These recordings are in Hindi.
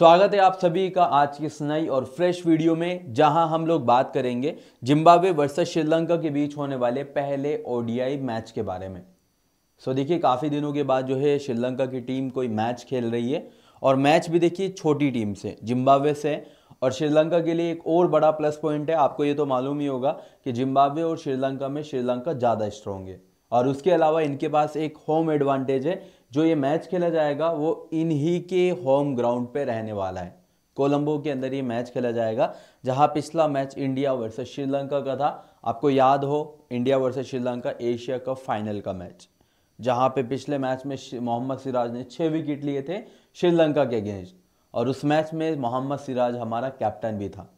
स्वागत है आप सभी का आज की इस नई और फ्रेश वीडियो में जहां हम लोग बात करेंगे जिम्बाब्वे वर्सेस श्रीलंका के बीच होने वाले पहले ओडीआई मैच के बारे में सो देखिए काफ़ी दिनों के बाद जो है श्रीलंका की टीम कोई मैच खेल रही है और मैच भी देखिए छोटी टीम से जिम्बाब्वे से और श्रीलंका के लिए एक और बड़ा प्लस पॉइंट है आपको ये तो मालूम ही होगा कि जिम्बाब्वे और श्रीलंका में श्रीलंका ज़्यादा स्ट्रॉन्ग है और उसके अलावा इनके पास एक होम एडवांटेज है जो ये मैच खेला जाएगा वो इन्हीं के होम ग्राउंड पे रहने वाला है कोलंबो के अंदर ये मैच खेला जाएगा जहां पिछला मैच इंडिया वर्सेस श्रीलंका का था आपको याद हो India versus Sri Lanka Asia cup final का मैच जहां पे पिछले मैच में मोहम्मद सिराज ने छः विकेट लिए थे श्रीलंका के अगेंस्ट और उस मैच में मोहम्मद सिराज हमारा कैप्टन भी था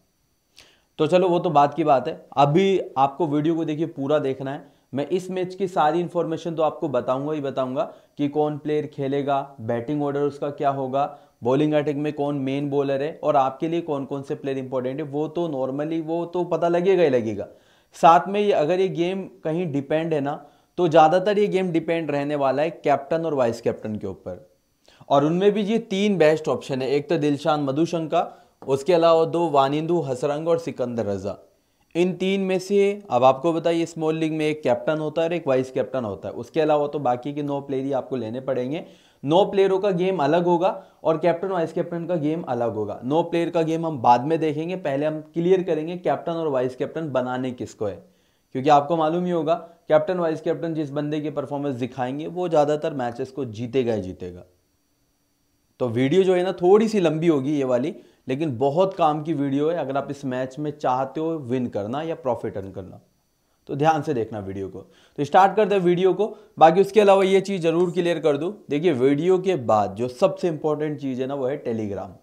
तो चलो वो तो बात की बात है अभी आपको वीडियो को देखिए पूरा देखना है मैं इस मैच की सारी इन्फॉर्मेशन तो आपको बताऊंगा ही बताऊंगा कि कौन प्लेयर खेलेगा बैटिंग ऑर्डर उसका क्या होगा बॉलिंग अटैक में कौन मेन बॉलर है और आपके लिए कौन कौन से प्लेयर इंपॉर्टेंट है वो तो नॉर्मली वो तो पता लगेगा ही लगेगा साथ में ये अगर ये गेम कहीं डिपेंड है ना तो ज़्यादातर ये गेम डिपेंड रहने वाला है कैप्टन और वाइस कैप्टन के ऊपर और उनमें भी ये तीन बेस्ट ऑप्शन है एक तो दिलशान मधुशंका उसके अलावा दो वानिंदू हसरंग और सिकंदर रजा इन तीन में से अब आपको बताइए स्मॉल लीग में एक कैप्टन होता है और एक वाइस कैप्टन होता है उसके अलावा तो बाकी के नौ प्लेयर ही आपको लेने पड़ेंगे नौ प्लेयरों का गेम अलग होगा और कैप्टन वाइस कैप्टन का गेम अलग होगा नौ प्लेयर का गेम हम बाद में देखेंगे पहले हम क्लियर करेंगे कैप्टन और वाइस कैप्टन बनाने किसको है क्योंकि आपको मालूम ही होगा कैप्टन वाइस कैप्टन जिस बंदे की परफॉर्मेंस दिखाएंगे वो ज़्यादातर मैचेस को जीतेगा ही जीतेगा तो वीडियो जो है ना थोड़ी सी लंबी होगी ये वाली लेकिन बहुत काम की वीडियो है अगर आप इस मैच में चाहते हो विन करना या प्रॉफिट अर्न करना तो ध्यान से देखना वीडियो को तो स्टार्ट कर हैं वीडियो को बाकी उसके अलावा ये चीज़ ज़रूर क्लियर कर दूँ देखिए वीडियो के बाद जो सबसे इंपॉर्टेंट चीज़ है ना वो है टेलीग्राम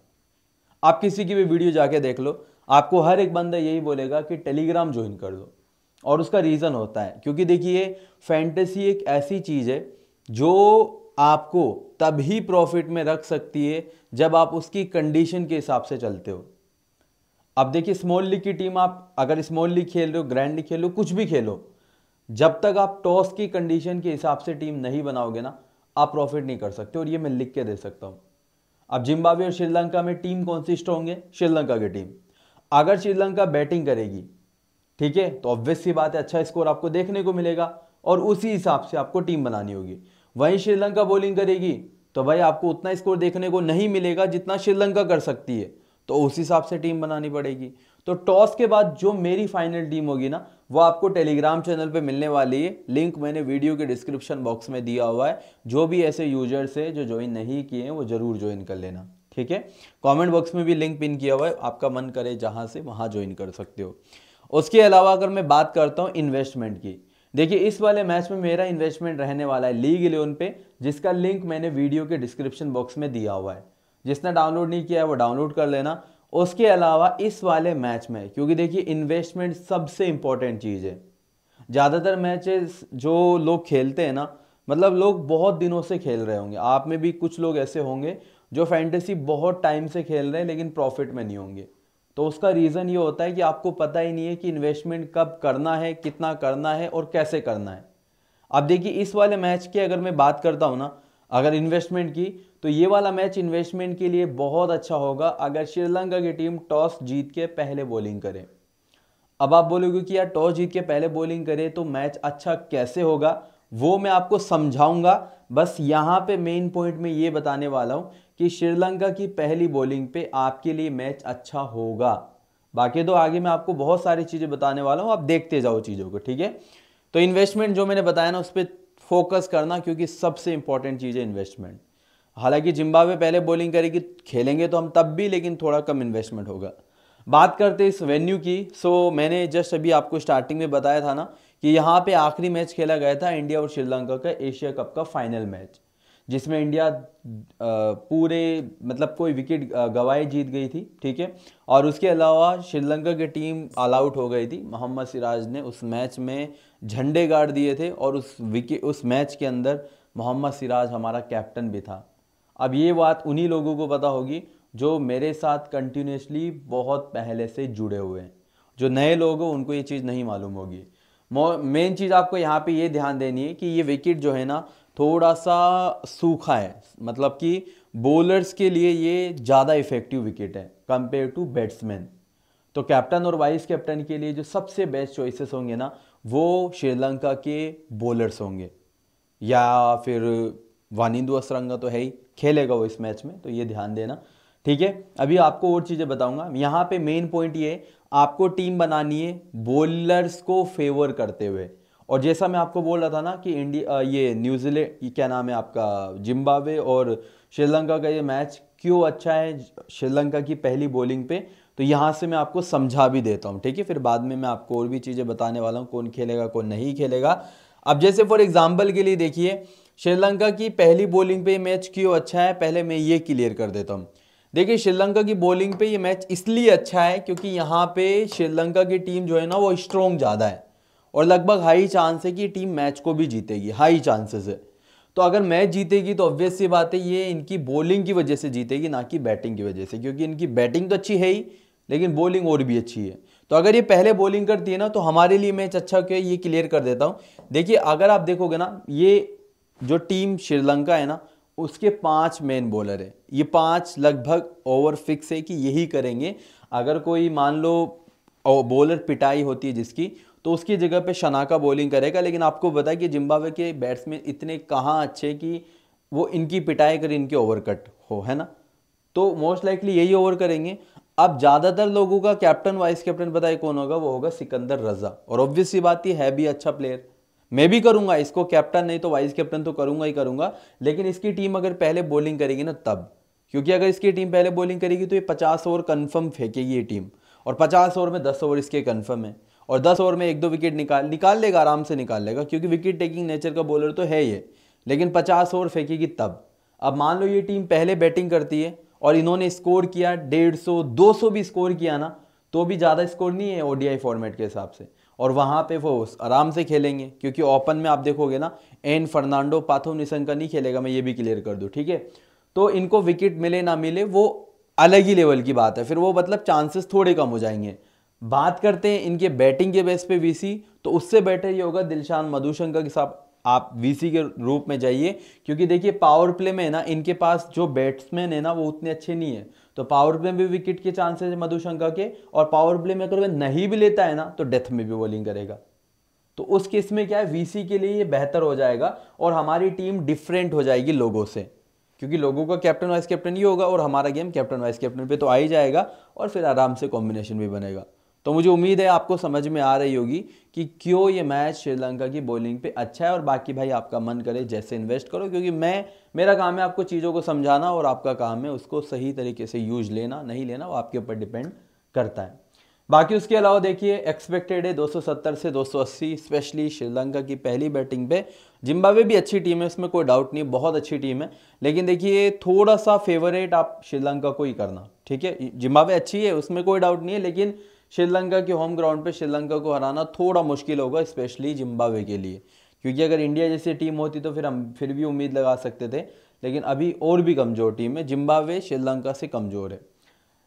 आप किसी की भी वीडियो जाके देख लो आपको हर एक बंदा यही बोलेगा कि टेलीग्राम ज्वाइन कर लो और उसका रीज़न होता है क्योंकि देखिए फैंटेसी एक ऐसी चीज़ है जो आपको तभी प्रॉफिट में रख सकती है जब आप उसकी कंडीशन के हिसाब से चलते हो अब देखिए स्मॉल लीग की टीम आप अगर स्मॉल लीग खेल रहे हो ग्रैंड लीग खेल रहे हो कुछ भी खेलो जब तक आप टॉस की कंडीशन के हिसाब से टीम नहीं बनाओगे ना आप प्रॉफिट नहीं कर सकते और ये मैं लिख के दे सकता हूं अब जिम्बाब्वे और श्रीलंका में टीम कौन सी स्ट्रॉन्ग है श्रीलंका की टीम अगर श्रीलंका बैटिंग करेगी ठीक है तो ऑब्वियस सी बात है अच्छा स्कोर आपको देखने को मिलेगा और उसी हिसाब से आपको टीम बनानी होगी वहीं श्रीलंका बॉलिंग करेगी तो भाई आपको उतना स्कोर देखने को नहीं मिलेगा जितना श्रीलंका कर सकती है तो उस हिसाब से टीम बनानी पड़ेगी तो टॉस के बाद जो मेरी फाइनल टीम होगी ना वो आपको टेलीग्राम चैनल पे मिलने वाली है लिंक मैंने वीडियो के डिस्क्रिप्शन बॉक्स में दिया हुआ है जो भी ऐसे यूजर्स है जो ज्वाइन नहीं किए हैं वो ज़रूर ज्वाइन कर लेना ठीक है कमेंट बॉक्स में भी लिंक पिन किया हुआ है आपका मन करे जहाँ से वहाँ ज्वाइन कर सकते हो उसके अलावा अगर मैं बात करता हूँ इन्वेस्टमेंट की देखिए इस वाले मैच में मेरा इन्वेस्टमेंट रहने वाला है लीग इलेवन पे जिसका लिंक मैंने वीडियो के डिस्क्रिप्शन बॉक्स में दिया हुआ है जिसने डाउनलोड नहीं किया है वो डाउनलोड कर लेना उसके अलावा इस वाले मैच में क्योंकि देखिए इन्वेस्टमेंट सबसे इंपॉर्टेंट चीज़ है ज़्यादातर मैचेस जो लोग खेलते हैं ना मतलब लोग बहुत दिनों से खेल रहे होंगे आप में भी कुछ लोग ऐसे होंगे जो फैंटेसी बहुत टाइम से खेल रहे हैं लेकिन प्रॉफिट में नहीं होंगे तो उसका रीज़न ये होता है कि आपको पता ही नहीं है कि इन्वेस्टमेंट कब करना है कितना करना है और कैसे करना है अब देखिए इस वाले मैच की अगर मैं बात करता हूँ ना अगर इन्वेस्टमेंट की तो ये वाला मैच इन्वेस्टमेंट के लिए बहुत अच्छा होगा अगर श्रीलंका की टीम टॉस जीत के पहले बॉलिंग करे अब आप बोलोगे कि यार टॉस जीत के पहले बॉलिंग करे तो मैच अच्छा कैसे होगा वो मैं आपको समझाऊंगा बस यहाँ पे मेन पॉइंट में ये बताने वाला हूँ कि श्रीलंका की पहली बॉलिंग पे आपके लिए मैच अच्छा होगा बाकी तो आगे मैं आपको बहुत सारी चीज़ें बताने वाला हूँ आप देखते जाओ चीज़ों को ठीक है तो इन्वेस्टमेंट जो मैंने बताया ना उस पर फोकस करना क्योंकि सबसे इंपॉर्टेंट चीज़ है इन्वेस्टमेंट हालांकि जिम्बाब्वे पहले बॉलिंग करेगी खेलेंगे तो हम तब भी लेकिन थोड़ा कम इन्वेस्टमेंट होगा बात करते इस वेन्यू की सो मैंने जस्ट अभी आपको स्टार्टिंग में बताया था ना कि यहाँ पे आखिरी मैच खेला गया था इंडिया और श्रीलंका का एशिया कप का फाइनल मैच जिसमें इंडिया पूरे मतलब कोई विकेट गवाए जीत गई थी ठीक है और उसके अलावा श्रीलंका की टीम ऑल आउट हो गई थी मोहम्मद सिराज ने उस मैच में झंडे गाड़ दिए थे और उस विकेट उस मैच के अंदर मोहम्मद सिराज हमारा कैप्टन भी था अब ये बात उन्हीं लोगों को पता होगी जो मेरे साथ कंटिन्यूसली बहुत पहले से जुड़े हुए हैं जो नए लोग हैं उनको ये चीज़ नहीं मालूम होगी मेन चीज़ आपको यहाँ पे ये ध्यान देनी है कि ये विकेट जो है ना थोड़ा सा सूखा है मतलब कि बॉलर्स के लिए ये ज़्यादा इफेक्टिव विकेट है कंपेयर टू बैट्समैन तो कैप्टन और वाइस कैप्टन के लिए जो सबसे बेस्ट चॉइसेस होंगे ना वो श्रीलंका के बॉलर्स होंगे या फिर वानिंदु असरंगा तो है ही खेलेगा वो इस मैच में तो ये ध्यान देना ठीक है अभी आपको और चीज़ें बताऊंगा यहाँ पे मेन पॉइंट ये आपको टीम बनानी है बॉलर्स को फेवर करते हुए और जैसा मैं आपको बोल रहा था ना कि इंडिया ये न्यूजीलैंड क्या नाम है आपका जिम्बावे और श्रीलंका का ये मैच क्यों अच्छा है श्रीलंका की पहली बॉलिंग पे तो यहाँ से मैं आपको समझा भी देता हूँ ठीक है फिर बाद में मैं आपको और भी चीज़ें बताने वाला हूँ कौन खेलेगा कौन नहीं खेलेगा अब जैसे फॉर एग्जाम्पल के लिए देखिए श्रीलंका की पहली बॉलिंग पे मैच क्यों अच्छा है पहले मैं ये क्लियर कर देता हूँ देखिए श्रीलंका की बॉलिंग पे ये मैच इसलिए अच्छा है क्योंकि यहाँ पे श्रीलंका की टीम जो है ना वो स्ट्रॉन्ग ज़्यादा है और लगभग हाई चांस है कि टीम मैच को भी जीतेगी हाई चांसेस है तो अगर मैच जीतेगी तो ऑब्वियस सी बात है ये इनकी बॉलिंग की वजह से जीतेगी ना कि बैटिंग की वजह से क्योंकि इनकी बैटिंग तो अच्छी है ही लेकिन बॉलिंग और भी अच्छी है तो अगर ये पहले बॉलिंग करती है ना तो हमारे लिए मैच अच्छा क्यों ये क्लियर कर देता हूँ देखिए अगर आप देखोगे ना ये जो टीम श्रीलंका है ना उसके पाँच मेन बॉलर है ये पाँच लगभग ओवर फिक्स है कि यही करेंगे अगर कोई मान लो बॉलर पिटाई होती है जिसकी तो उसकी जगह पे शनाका बॉलिंग करेगा लेकिन आपको पता है कि जिम्बावे के बैट्समैन इतने कहाँ अच्छे कि वो इनकी पिटाई कर इनके ओवर कट हो है ना तो मोस्ट लाइकली यही ओवर करेंगे अब ज़्यादातर लोगों का कैप्टन वाइस कैप्टन पता है कौन होगा वो होगा सिकंदर रजा और ऑब्वियस सी बात ही है भी अच्छा प्लेयर मैं भी करूंगा इसको कैप्टन नहीं तो वाइस कैप्टन तो करूंगा ही करूंगा लेकिन इसकी टीम अगर पहले बॉलिंग करेगी ना तब क्योंकि अगर इसकी टीम पहले बॉलिंग करेगी तो ये पचास ओवर कन्फर्म फेंकेगी ये टीम और पचास ओवर में दस ओवर इसके कन्फर्म है और दस ओवर में एक दो विकेट निकाल निकाल लेगा आराम से निकाल लेगा क्योंकि विकेट टेकिंग नेचर का बॉलर तो है ये लेकिन पचास ओवर फेंकेगी तब अब मान लो ये टीम पहले बैटिंग करती है और इन्होंने स्कोर किया डेढ़ सौ दो सौ भी स्कोर किया ना तो भी ज़्यादा स्कोर नहीं है ओडीआई फॉर्मेट के हिसाब से और वहाँ पे वो आराम से खेलेंगे क्योंकि ओपन में आप देखोगे ना एन फर्नांडो पाथो निशंका नहीं खेलेगा मैं ये भी क्लियर कर दूँ ठीक है तो इनको विकेट मिले ना मिले वो अलग ही लेवल की बात है फिर वो मतलब चांसेस थोड़े कम हो जाएंगे बात करते हैं इनके बैटिंग के बेस पे वीसी तो उससे बेटर ये होगा दिलशान मधुशंकर के साथ आप वीसी के रूप में जाइए क्योंकि देखिए पावर प्ले में ना इनके पास जो बैट्समैन है ना वो उतने अच्छे नहीं है तो पावर प्ले में भी विकेट के चांसेस है मधुशंकर के और पावर प्ले में अगर वह नहीं भी लेता है ना तो डेथ में भी बॉलिंग करेगा तो उस केस में क्या है वीसी के लिए ये बेहतर हो जाएगा और हमारी टीम डिफरेंट हो जाएगी लोगों से क्योंकि लोगों का कैप्टन वाइस कैप्टन ये होगा और हमारा गेम कैप्टन वाइस कैप्टन पे तो आ ही जाएगा और फिर आराम से कॉम्बिनेशन भी बनेगा तो मुझे उम्मीद है आपको समझ में आ रही होगी कि क्यों ये मैच श्रीलंका की बॉलिंग पे अच्छा है और बाकी भाई आपका मन करे जैसे इन्वेस्ट करो क्योंकि मैं मेरा काम है आपको चीज़ों को समझाना और आपका काम है उसको सही तरीके से यूज लेना नहीं लेना वो आपके ऊपर डिपेंड करता है बाकी उसके अलावा देखिए एक्सपेक्टेड है 270 से 280 स्पेशली श्रीलंका की पहली बैटिंग पे जिम्बावे भी अच्छी टीम है उसमें कोई डाउट नहीं बहुत अच्छी टीम है लेकिन देखिए थोड़ा सा फेवरेट आप श्रीलंका को ही करना ठीक है जिम्बावे अच्छी है उसमें कोई डाउट नहीं है लेकिन श्रीलंका के होम ग्राउंड पे श्रीलंका को हराना थोड़ा मुश्किल होगा स्पेशली जिम्बाब्वे के लिए क्योंकि अगर इंडिया जैसी टीम होती तो फिर हम फिर भी उम्मीद लगा सकते थे लेकिन अभी और भी कमज़ोर टीम है जिम्बाब्वे श्रीलंका से कमज़ोर है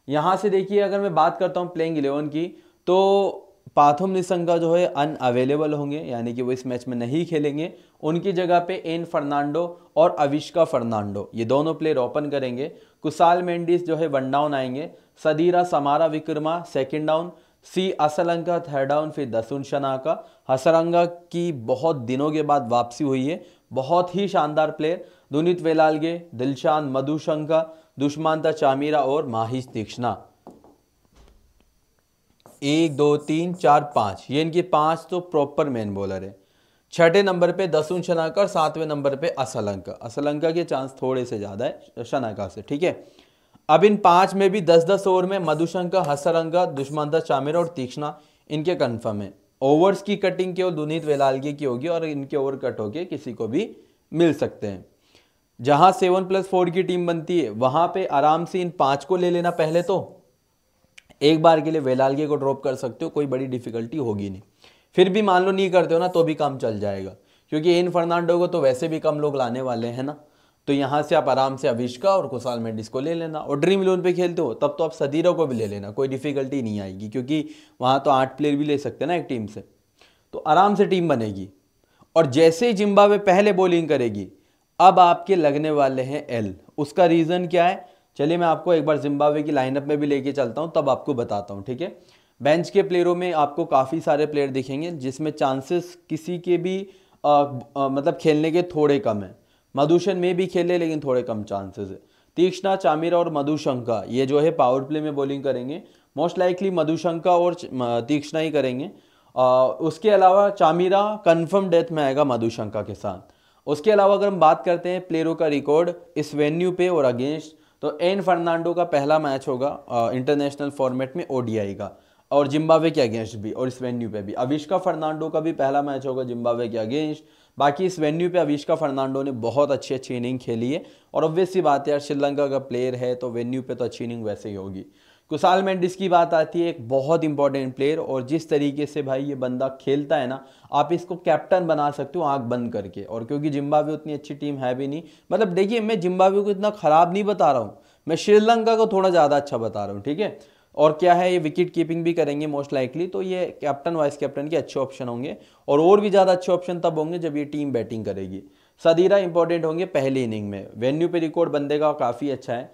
यहाँ से देखिए अगर मैं बात करता हूँ प्लेइंग इलेवन की तो पाथुम निसंगा जो है अन अवेलेबल होंगे यानी कि वो इस मैच में नहीं खेलेंगे उनकी जगह पे एन फर्नांडो और अविष्का फर्नांडो ये दोनों प्लेयर ओपन करेंगे कुसाल मेंडिस जो है वन डाउन आएंगे Sadeera Samarawickrama second down C Asalanka third down फिर दसुन शनाका हसरंगा की बहुत दिनों के बाद वापसी हुई है बहुत ही शानदार प्लेयर दुनित वेलालगे दिलशान मधुशंका दुष्मांता चामीरा और माहिश तीक्षणा एक दो तीन चार पाँच ये इनके पाँच तो प्रॉपर मेन बॉलर है छठे नंबर पे दसुन शनाका और सातवें नंबर पे असलंका असलंका के चांस थोड़े से ज़्यादा है शनाका से ठीक है अब इन पांच में भी दस दस ओवर में मधुशंकर हसरंगा दुष्मंता चामिर और तीक्ष्णा इनके कन्फर्म है ओवर्स की कटिंग केवल दुनीत वेलालगी की होगी और इनके ओवर कट होके किसी को भी मिल सकते हैं जहां सेवन प्लस फोर की टीम बनती है वहां पे आराम से इन पांच को ले लेना पहले तो एक बार के लिए वेलालगे को ड्रॉप कर सकते हो कोई बड़ी डिफिकल्टी होगी नहीं फिर भी मान लो नहीं करते हो ना तो भी काम चल जाएगा क्योंकि इन फर्नांडो को तो वैसे भी कम लोग लाने वाले हैं ना तो यहाँ से आप आराम से अविष्का और कुशाल मेंडिस को ले लेना और ड्रीम इलेवन पे खेलते हो तब तो आप सदीरा को भी ले लेना कोई डिफ़िकल्टी नहीं आएगी क्योंकि वहाँ तो आठ प्लेयर भी ले सकते हैं ना एक टीम से तो आराम से टीम बनेगी और जैसे ही जिम्बावे पहले बॉलिंग करेगी अब आपके लगने वाले हैं एल उसका रीज़न क्या है चलिए मैं आपको एक बार जिम्बावे की लाइनअप में भी लेके चलता हूँ तब आपको बताता हूँ ठीक है बेंच के प्लेयरों में आपको काफ़ी सारे प्लेयर दिखेंगे जिसमें चांसेस किसी के भी आ, आ, मतलब खेलने के थोड़े कम हैं मधुशन में भी खेले लेकिन थोड़े कम चांसेस है तीक्ष्णा चामीरा और मधुशंका ये जो है पावर प्ले में बॉलिंग करेंगे मोस्ट लाइकली मधुशंका और तीक्ष्णा ही करेंगे आ, उसके अलावा चामीरा कन्फर्म डेथ में आएगा मधुशंका के साथ उसके अलावा अगर हम बात करते हैं प्लेयरों का रिकॉर्ड इस वेन्यू पे और अगेंस्ट तो एन फर्नांडो का पहला मैच होगा इंटरनेशनल फॉर्मेट में ओडीआई का और जिम्बावे के अगेंस्ट भी और इस वेन्यू पे भी अविष्का फर्नांडो का भी पहला मैच होगा जिम्बावे के अगेंस्ट बाकी इस वेन्यू पे अविष्का फर्नांडो ने बहुत अच्छी अच्छी इनिंग खेली है और ऑब्वियसली बात है यार श्रीलंका का प्लेयर है तो वेन्यू पे तो अच्छी इनिंग वैसे ही होगी कुशाल मेंडिस की बात आती है एक बहुत इंपॉर्टेंट प्लेयर और जिस तरीके से भाई ये बंदा खेलता है ना आप इसको कैप्टन बना सकते हो आंख बंद करके और क्योंकि जिम्बावे उतनी अच्छी टीम है भी नहीं मतलब देखिए मैं जिम्बावे को इतना ख़राब नहीं बता रहा हूँ मैं श्रीलंका को थोड़ा ज़्यादा अच्छा बता रहा हूँ ठीक है और क्या है ये विकेट कीपिंग भी करेंगे मोस्ट लाइकली तो ये कैप्टन वाइस कैप्टन के अच्छे ऑप्शन होंगे और और भी ज़्यादा अच्छे ऑप्शन तब होंगे जब ये टीम बैटिंग करेगी सदीरा इंपॉर्टेंट होंगे पहले इनिंग में वेन्यू पे रिकॉर्ड बंदे का काफ़ी अच्छा है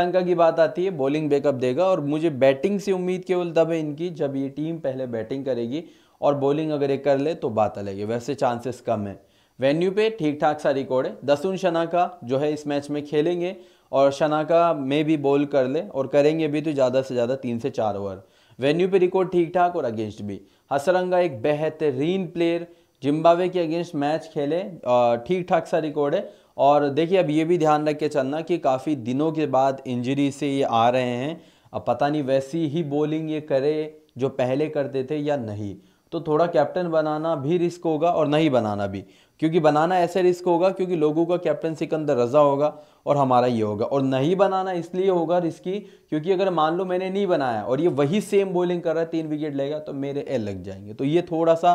अंका की बात आती है बॉलिंग बैकअप देगा और मुझे बैटिंग से उम्मीद केवल तब है इनकी जब ये टीम पहले बैटिंग करेगी और बॉलिंग अगर ये कर ले तो बात अलग है वैसे चांसेस कम है वेन्यू पे ठीक ठाक सा रिकॉर्ड है दसुन शना का जो है इस मैच में खेलेंगे और शनाका में भी बॉल कर ले और करेंगे भी तो ज़्यादा से ज़्यादा तीन से चार ओवर वेन्यू पे रिकॉर्ड ठीक ठाक और अगेंस्ट भी हसरंगा एक बेहतरीन प्लेयर जिम्बावे के अगेंस्ट मैच खेले ठीक ठाक सा रिकॉर्ड है और देखिए अब ये भी ध्यान रख के चलना कि काफ़ी दिनों के बाद इंजरी से ये आ रहे हैं अब पता नहीं वैसी ही बॉलिंग ये करे जो पहले करते थे या नहीं तो थोड़ा कैप्टन बनाना भी रिस्क होगा और नहीं बनाना भी क्योंकि बनाना ऐसे रिस्क होगा क्योंकि लोगों का कैप्टनसी के अंदर रजा होगा और हमारा ये होगा और नहीं बनाना इसलिए होगा रिस्की क्योंकि अगर मान लो मैंने नहीं बनाया और ये वही सेम बॉलिंग कर रहा है तीन विकेट लेगा तो मेरे ए लग जाएंगे तो ये थोड़ा सा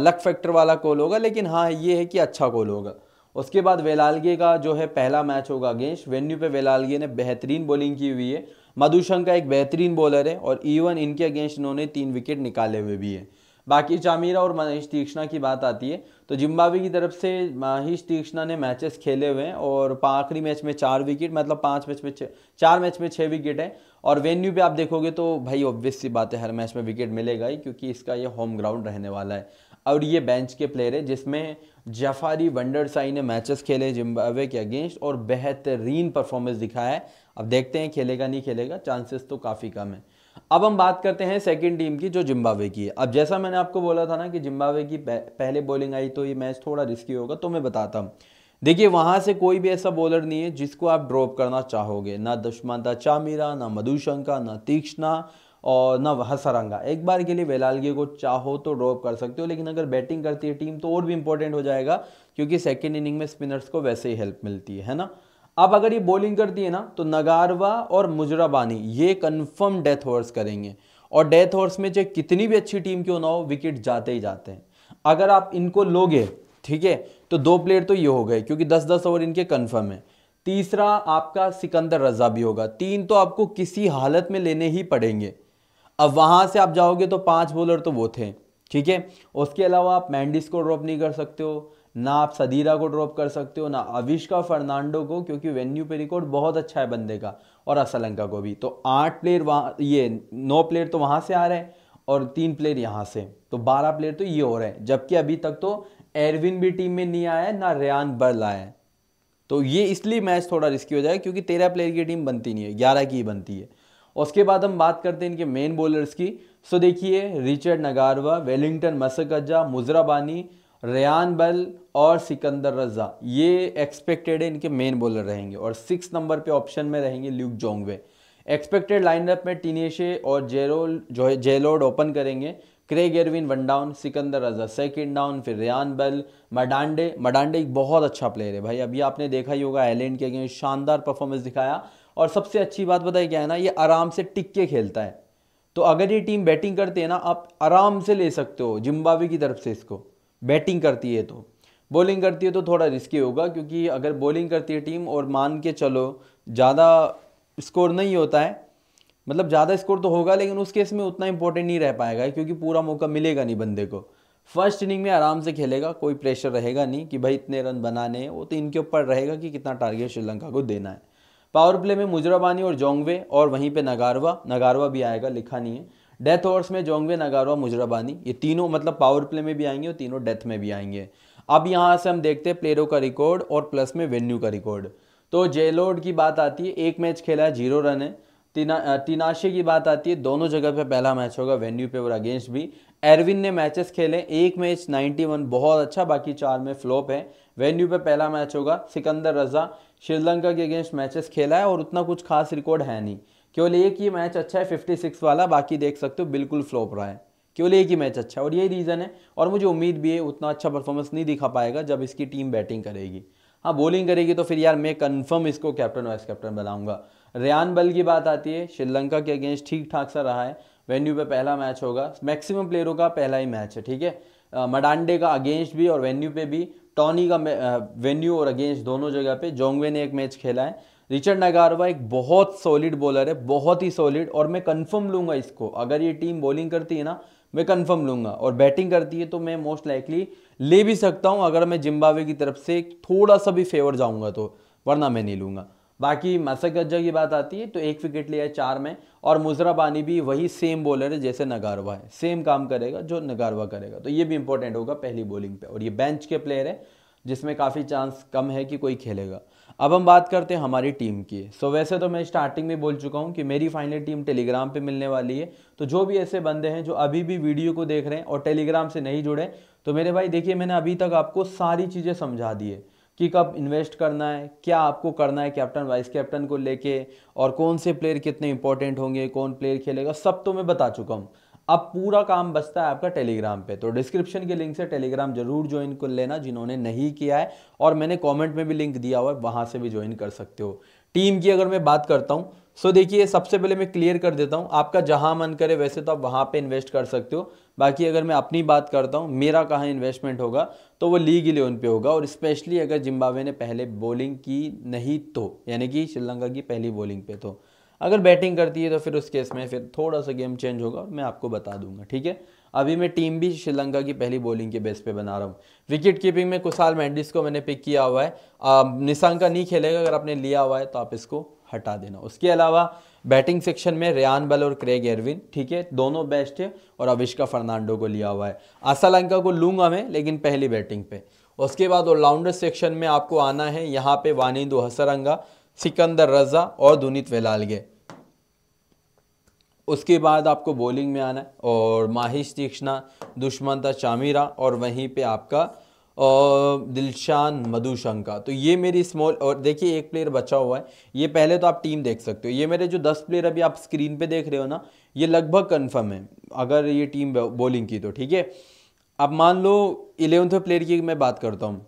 लक फैक्टर वाला कॉल होगा लेकिन हाँ ये है कि अच्छा कॉल होगा उसके बाद वेलालगे का जो है पहला मैच होगा अगेंस्ट वेन्यू पे वेलालगे ने बेहतरीन बॉलिंग की हुई है मधुशंका एक बेहतरीन बॉलर है और इवन इनके अगेंस्ट इन्होंने तीन विकेट निकाले हुए भी है बाकी जामीरा और महेश तीक्षणा की बात आती है तो जिम्बावे की तरफ से महेश तीक्षणा ने मैचेस खेले हुए हैं और आखिरी मैच में चार विकेट मतलब पाँच मैच में चार मैच में छः विकेट है और वेन्यू पे आप देखोगे तो भाई ऑब्वियस सी बात है हर मैच में विकेट मिलेगा ही क्योंकि इसका ये होम ग्राउंड रहने वाला है और ये बेंच के प्लेयर है जिसमें जफारी वंडरसाई ने मैचेस खेले जिम्बावे के अगेंस्ट और बेहतरीन परफॉर्मेंस दिखाया है अब देखते हैं खेलेगा नहीं खेलेगा चांसेस तो काफ़ी कम है अब हम बात करते हैं सेकंड टीम की जो जिम्बावे की है अब जैसा मैंने आपको बोला था ना कि जिम्बावे की पहले बॉलिंग आई तो ये मैच थोड़ा रिस्की होगा तो मैं बताता हूँ देखिए वहाँ से कोई भी ऐसा बॉलर नहीं है जिसको आप ड्रॉप करना चाहोगे ना दुष्मांता चामीरा ना मधुशंका ना तीक्ष्णा और ना हसरंगा एक बार के लिए वेलालगे को चाहो तो ड्रॉप कर सकते हो लेकिन अगर बैटिंग करती है टीम तो और भी इंपॉर्टेंट हो जाएगा क्योंकि सेकेंड इनिंग में स्पिनर्स को वैसे ही हेल्प मिलती है ना अब अगर ये बॉलिंग करती है ना तो नगारवा और मुजराबानी ये कन्फर्म डेथ हॉर्स करेंगे और डेथ हॉर्स में चाहे कितनी भी अच्छी टीम क्यों ना हो विकेट जाते ही जाते हैं अगर आप इनको लोगे ठीक है तो दो प्लेयर तो ये हो गए क्योंकि दस दस ओवर इनके कन्फर्म है तीसरा आपका सिकंदर रजा भी होगा तीन तो आपको किसी हालत में लेने ही पड़ेंगे अब वहाँ से आप जाओगे तो पांच बॉलर तो वो थे ठीक है उसके अलावा आप मैंडिस को ड्रॉप नहीं कर सकते हो ना आप सदीरा को ड्रॉप कर सकते हो ना अविष्का फर्नांडो को क्योंकि वेन्यू पे रिकॉर्ड बहुत अच्छा है बंदे का और असलंका को भी तो आठ प्लेयर वहाँ ये नौ प्लेयर तो वहाँ से आ रहे हैं और तीन प्लेयर यहाँ से तो बारह प्लेयर तो ये हो रहे हैं जबकि अभी तक तो एरविन भी टीम में नहीं आया है ना रेन बर्ल आया है तो ये इसलिए मैच थोड़ा रिस्की हो जाएगा क्योंकि तेरह प्लेयर की टीम बनती नहीं है ग्यारह की ही बनती है उसके बाद हम बात करते हैं इनके मेन बॉलर्स की सो देखिए Richard Ngarava Wellington Masakadza Muzarabani Ryan Burl और सिकंदर रजा ये एक्सपेक्टेड है इनके मेन बॉलर रहेंगे और सिक्स नंबर पे ऑप्शन में रहेंगे ल्यूक जोंगवे एक्सपेक्टेड लाइनअप में टीनेशे और जेरोल जो है जेलोड ओपन करेंगे Craig Ervine one down Sikandar Raza second down फिर रेन बल मडांडे मडांडे एक बहुत अच्छा प्लेयर है भाई अभी आपने देखा ही होगा एलेंड के अगेंस्ट शानदार परफॉर्मेंस दिखाया और सबसे अच्छी बात बताई क्या है ना ये आराम से टिक के खेलता है तो अगर ये टीम बैटिंग करते हैं ना आप आराम से ले सकते हो जिम्बावे की तरफ से इसको बैटिंग करती है तो बॉलिंग करती है तो थोड़ा रिस्की होगा क्योंकि अगर बॉलिंग करती है टीम और मान के चलो ज़्यादा स्कोर नहीं होता है मतलब ज़्यादा स्कोर तो होगा लेकिन उस केस में उतना इंपॉर्टेंट नहीं रह पाएगा क्योंकि पूरा मौका मिलेगा नहीं बंदे को फर्स्ट इनिंग में आराम से खेलेगा कोई प्रेशर रहेगा नहीं कि भाई इतने रन बनाने हैं वो तो इनके ऊपर रहेगा कि कितना टारगेट श्रीलंका को देना है पावर प्ले में मुजराबानी और जोंगवे और वहीं पे नगारवा नगारवा भी आएगा लिखा नहीं है डेथ ओवर्स में जोंगवे नगारवा मुजराबानी ये तीनों मतलब पावर प्ले में भी आएंगे और तीनों डेथ में भी आएंगे अब यहाँ से हम देखते हैं प्लेयरों का रिकॉर्ड और प्लस में वेन्यू का रिकॉर्ड तो जेलोड की बात आती है एक मैच खेला है जीरो रन है तीना तीनाशे की बात आती है दोनों जगह पे पहला मैच होगा वेन्यू पे और अगेंस्ट भी एरविन ने मैचेस खेले एक मैच 91 बहुत अच्छा बाकी चार में फ्लॉप है वेन्यू पे पहला मैच होगा सिकंदर रजा श्रीलंका के अगेंस्ट मैचेस खेला है और उतना कुछ खास रिकॉर्ड है नहीं क्यों लिए कि मैच अच्छा है 56 वाला बाकी देख सकते हो बिल्कुल फ्लॉप रहा है क्यों लिए कि मैच अच्छा है और यही रीज़न है और मुझे उम्मीद भी है उतना अच्छा परफॉर्मेंस नहीं दिखा पाएगा जब इसकी टीम बैटिंग करेगी हाँ बॉलिंग करेगी तो फिर यार मैं कन्फर्म इसको कैप्टन वाइस कैप्टन बनाऊंगा रियान बल की बात आती है श्रीलंका के अगेंस्ट ठीक ठाक सा रहा है वेन्यू पर पहला मैच होगा मैक्सिमम प्लेयरों का पहला ही मैच है ठीक है मडांडे का अगेंस्ट भी और वेन्यू पे भी टॉनी का वेन्यू और अगेंस्ट दोनों जगह पे जोंगवे ने एक मैच खेला है रिचर्ड नगारवा एक बहुत सॉलिड बॉलर है बहुत ही सॉलिड और मैं कंफर्म लूंगा इसको अगर ये टीम बॉलिंग करती है ना मैं कंफर्म लूंगा और बैटिंग करती है तो मैं मोस्ट लाइकली ले भी सकता हूँ अगर मैं जिम्बावे की तरफ से थोड़ा सा भी फेवर जाऊँगा तो वरना मैं नहीं लूँगा बाकी मसक गज्जा की बात आती है तो एक विकेट लिया है चार में और मुजराबानी भी वही सेम बॉलर है जैसे नगारवा है सेम काम करेगा जो नगारवा करेगा तो ये भी इंपॉर्टेंट होगा पहली बॉलिंग पे और ये बेंच के प्लेयर है जिसमें काफ़ी चांस कम है कि कोई खेलेगा अब हम बात करते हैं हमारी टीम की सो so, वैसे तो मैं स्टार्टिंग में बोल चुका हूँ कि मेरी फाइनल टीम टेलीग्राम पे मिलने वाली है तो जो भी ऐसे बंदे हैं जो अभी भी वीडियो को देख रहे हैं और टेलीग्राम से नहीं जुड़े तो मेरे भाई देखिए मैंने अभी तक आपको सारी चीज़ें समझा दी है कि कब इन्वेस्ट करना है क्या आपको करना है कैप्टन वाइस कैप्टन को लेके और कौन से प्लेयर कितने इंपॉर्टेंट होंगे कौन प्लेयर खेलेगा सब तो मैं बता चुका हूँ अब पूरा काम बसता है आपका टेलीग्राम पे तो डिस्क्रिप्शन के लिंक से टेलीग्राम जरूर ज्वाइन कर लेना जिन्होंने नहीं किया है और मैंने कमेंट में भी लिंक दिया हुआ है वहाँ से भी ज्वाइन कर सकते हो टीम की अगर मैं बात करता हूँ सो देखिए सबसे पहले मैं क्लियर कर देता हूँ आपका जहाँ मन करे वैसे तो आप वहाँ पर इन्वेस्ट कर सकते हो बाकी अगर मैं अपनी बात करता हूँ मेरा कहाँ इन्वेस्टमेंट होगा तो वो लीग इलेवन पे होगा और स्पेशली अगर जिम्बावे ने पहले बॉलिंग की नहीं तो यानी कि श्रीलंका की पहली बॉलिंग पे तो अगर बैटिंग करती है तो फिर उस केस में फिर थोड़ा सा गेम चेंज होगा और मैं आपको बता दूंगा ठीक है अभी मैं टीम भी श्रीलंका की पहली बॉलिंग के बेस पे बना रहा हूँ विकेट कीपिंग में कुशाल मैंडिस को मैंने पिक किया हुआ है निशांका नहीं खेलेगा अगर आपने लिया हुआ है तो आप इसको हटा देना उसके अलावा बैटिंग सेक्शन में रियान बल और क्रेग एरविन ठीक है दोनों बेस्ट है और अविष्का फर्नांडो को लिया हुआ है आसालंका को लूंगा मैं लेकिन पहली बैटिंग पे उसके बाद ऑलराउंडर सेक्शन में आपको आना है यहाँ पे वानिंदु हसरंगा सिकंदर रजा और दुनित वेलालगे उसके बाद आपको बॉलिंग में आना है और माहिश तीक्ष्णा दुश्मनता चामीरा और वहीं पे आपका दिलशान मधुशंका तो ये मेरी स्मॉल और देखिए एक प्लेयर बचा हुआ है ये पहले तो आप टीम देख सकते हो ये मेरे जो दस प्लेयर अभी आप स्क्रीन पे देख रहे हो ना ये लगभग कन्फर्म है अगर ये टीम बॉलिंग की तो ठीक है अब मान लो इलेवंथ प्लेयर की मैं बात करता हूँ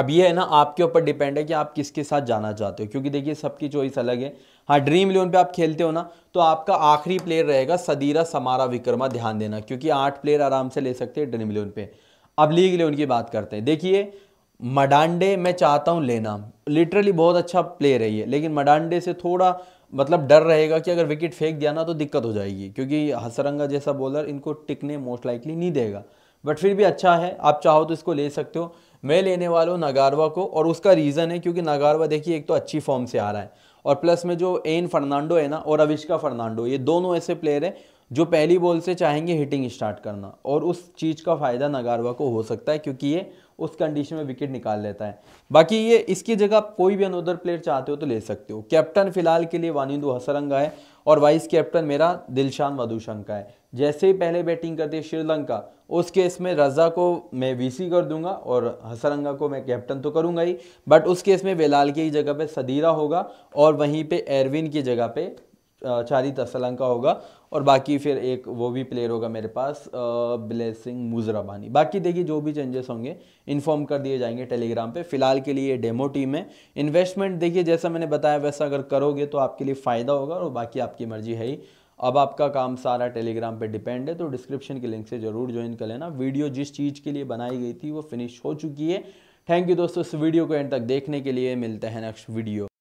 अब ये है ना आपके ऊपर डिपेंड है कि आप किसके साथ जाना चाहते हो क्योंकि देखिए सबकी चॉइस अलग है हाँ ड्रीम इलेवन पे आप खेलते हो ना तो आपका आखिरी प्लेयर रहेगा सदीरा समारा विक्रमा ध्यान देना क्योंकि आठ प्लेयर आराम से ले सकते हैं ड्रीम इलेवन पे अब लीग इलेवन की बात करते हैं देखिए मडांडे मैं चाहता हूँ लेना लिटरली बहुत अच्छा प्लेयर है ये लेकिन मडांडे से थोड़ा मतलब डर रहेगा कि अगर विकेट फेंक दिया ना तो दिक्कत हो जाएगी क्योंकि हसरंगा जैसा बॉलर इनको टिकने मोस्ट लाइकली नहीं देगा बट फिर भी अच्छा है आप चाहो तो इसको ले सकते हो मैं लेने वाला हूँ नगारवा को और उसका रीज़न है क्योंकि नगारवा देखिए एक तो अच्छी फॉर्म से आ रहा है और प्लस में जो एन फर्नांडो है ना और अविष्का फर्नांडो ये दोनों ऐसे प्लेयर हैं जो पहली बॉल से चाहेंगे हिटिंग स्टार्ट करना और उस चीज़ का फ़ायदा नगारवा को हो सकता है क्योंकि ये उस कंडीशन में विकेट निकाल लेता है बाकी ये इसकी जगह कोई भी अनोदर प्लेयर चाहते हो तो ले सकते हो कैप्टन फिलहाल के लिए वानिंदू हसरंगा है और वाइस कैप्टन मेरा दिलशान मधुशंका है जैसे ही पहले बैटिंग करती है श्रीलंका उस केस में रज़ा को मैं वीसी कर दूंगा और हसरंगा को मैं कैप्टन तो करूंगा ही बट उस केस में वेलाल की जगह पे सदीरा होगा और वहीं पे एरविन की जगह पे चारी तसलन का होगा और बाकी फिर एक वो भी प्लेयर होगा मेरे पास ब्लेसिंग मुजराबानी बाकी देखिए जो भी चेंजेस होंगे इन्फॉर्म कर दिए जाएंगे टेलीग्राम पे फिलहाल के लिए डेमो टीम है इन्वेस्टमेंट देखिए जैसा मैंने बताया वैसा अगर करोगे तो आपके लिए फ़ायदा होगा और बाकी आपकी मर्जी है ही अब आपका काम सारा टेलीग्राम पे डिपेंड है तो डिस्क्रिप्शन के लिंक से ज़रूर ज्वाइन कर लेना वीडियो जिस चीज़ के लिए बनाई गई थी वो फिनिश हो चुकी है थैंक यू दोस्तों इस वीडियो को एंड तक देखने के लिए मिलते हैं नेक्स्ट वीडियो